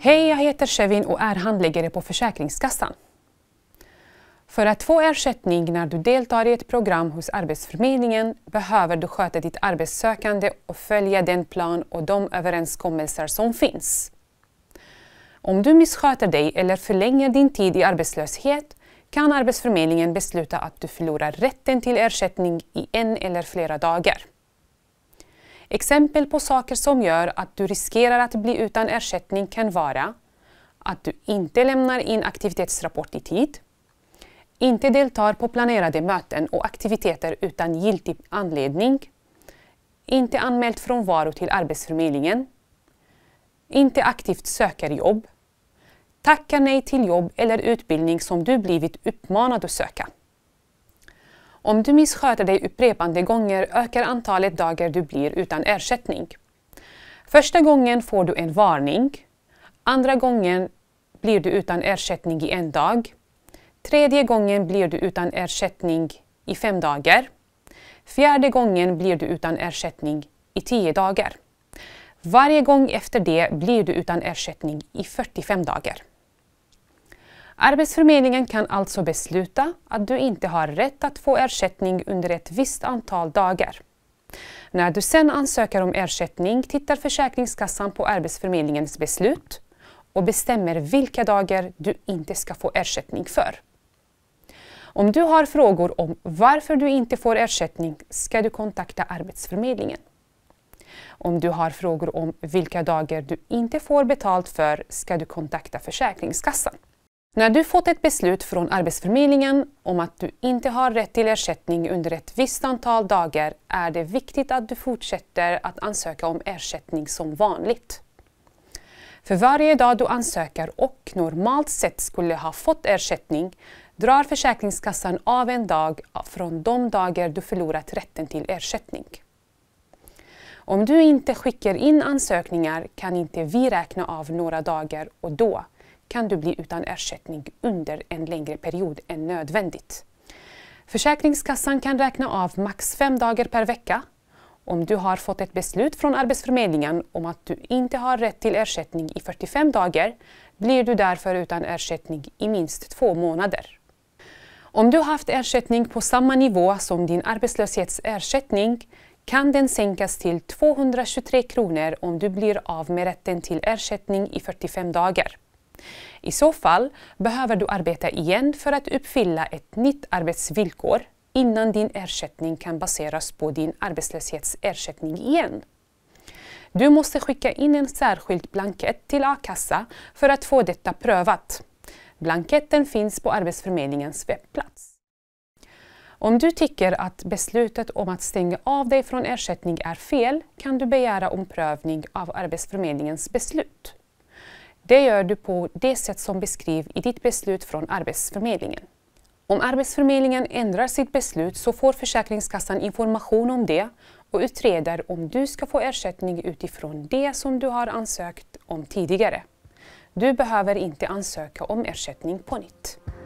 Hej, jag heter Shevin och är handläggare på Försäkringskassan. För att få ersättning när du deltar i ett program hos Arbetsförmedlingen behöver du sköta ditt arbetssökande och följa den plan och de överenskommelser som finns. Om du missköter dig eller förlänger din tid i arbetslöshet kan Arbetsförmedlingen besluta att du förlorar rätten till ersättning i en eller flera dagar. Exempel på saker som gör att du riskerar att bli utan ersättning kan vara att du inte lämnar in aktivitetsrapport i tid, inte deltar på planerade möten och aktiviteter utan giltig anledning, inte anmält frånvaro till Arbetsförmedlingen, inte aktivt söker jobb, tackar nej till jobb eller utbildning som du blivit uppmanad att söka. Om du missköter dig upprepande gånger ökar antalet dagar du blir utan ersättning. Första gången får du en varning. Andra gången blir du utan ersättning i en dag. Tredje gången blir du utan ersättning i fem dagar. Fjärde gången blir du utan ersättning i tio dagar. Varje gång efter det blir du utan ersättning i 45 dagar. Arbetsförmedlingen kan alltså besluta att du inte har rätt att få ersättning under ett visst antal dagar. När du sen ansöker om ersättning tittar Försäkringskassan på Arbetsförmedlingens beslut och bestämmer vilka dagar du inte ska få ersättning för. Om du har frågor om varför du inte får ersättning ska du kontakta Arbetsförmedlingen. Om du har frågor om vilka dagar du inte får betalt för ska du kontakta Försäkringskassan. När du fått ett beslut från Arbetsförmedlingen om att du inte har rätt till ersättning under ett visst antal dagar är det viktigt att du fortsätter att ansöka om ersättning som vanligt. För varje dag du ansöker och normalt sett skulle ha fått ersättning drar Försäkringskassan av en dag från de dagar du förlorat rätten till ersättning. Om du inte skickar in ansökningar kan inte vi räkna av några dagar och då kan du bli utan ersättning under en längre period än nödvändigt. Försäkringskassan kan räkna av max fem dagar per vecka om du har fått ett beslut från Arbetsförmedlingen om att du inte har rätt till ersättning i 45 dagar blir du därför utan ersättning i minst två månader. Om du haft ersättning på samma nivå som din arbetslöshetsersättning kan den sänkas till 223 kronor om du blir av med rätten till ersättning i 45 dagar. I så fall behöver du arbeta igen för att uppfylla ett nytt arbetsvillkor innan din ersättning kan baseras på din arbetslöshetsersättning igen. Du måste skicka in en särskild blankett till a-kassa för att få detta prövat. Blanketten finns på Arbetsförmedlingens webbplats. Om du tycker att beslutet om att stänga av dig från ersättning är fel kan du begära omprövning av Arbetsförmedlingens beslut. Det gör du på det sätt som beskrivs i ditt beslut från Arbetsförmedlingen. Om Arbetsförmedlingen ändrar sitt beslut så får Försäkringskassan information om det och utreder om du ska få ersättning utifrån det som du har ansökt om tidigare. Du behöver inte ansöka om ersättning på nytt.